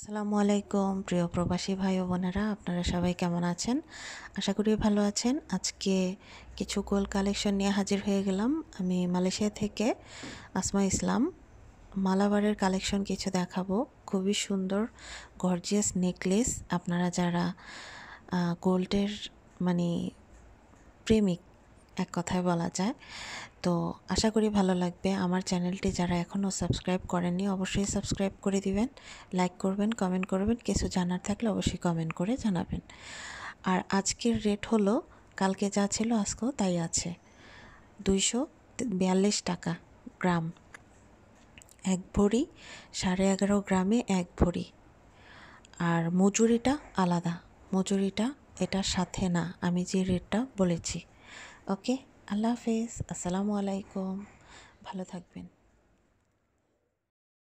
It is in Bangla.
আসসালামু আলাইকুম প্রিয় প্রবাসী ভাই ও বোনেরা আপনারা সবাই কেমন আছেন আশা করি ভালো আছেন আজকে কিছু গোল কালেকশন নিয়ে হাজির হয়ে গেলাম আমি মালয়েশিয়া থেকে আসমা ইসলাম মালাবারের কালেকশন কিছু দেখাবো খুবই সুন্দর গর্জিয়াস নেকলেস আপনারা যারা গোল্ডের মানে প্রেমিক এক কথায় বলা যায় তো আশা করি ভালো লাগবে আমার চ্যানেলটি যারা এখনও সাবস্ক্রাইব করেননি অবশ্যই সাবস্ক্রাইব করে দিবেন লাইক করবেন কমেন্ট করবেন কিছু জানার থাকলে অবশ্যই কমেন্ট করে জানাবেন আর আজকের রেট হলো কালকে যা ছিল আজকেও তাই আছে দুইশো বিয়াল্লিশ টাকা গ্রাম এক ভরি সাড়ে এগারো গ্রামে এক ভরি আর মজুরিটা আলাদা মজুরিটা এটার সাথে না আমি যে রেটটা বলেছি ওকে আল্লাহ হাফেজ আসসালামু আলাইকুম ভালো থাকবেন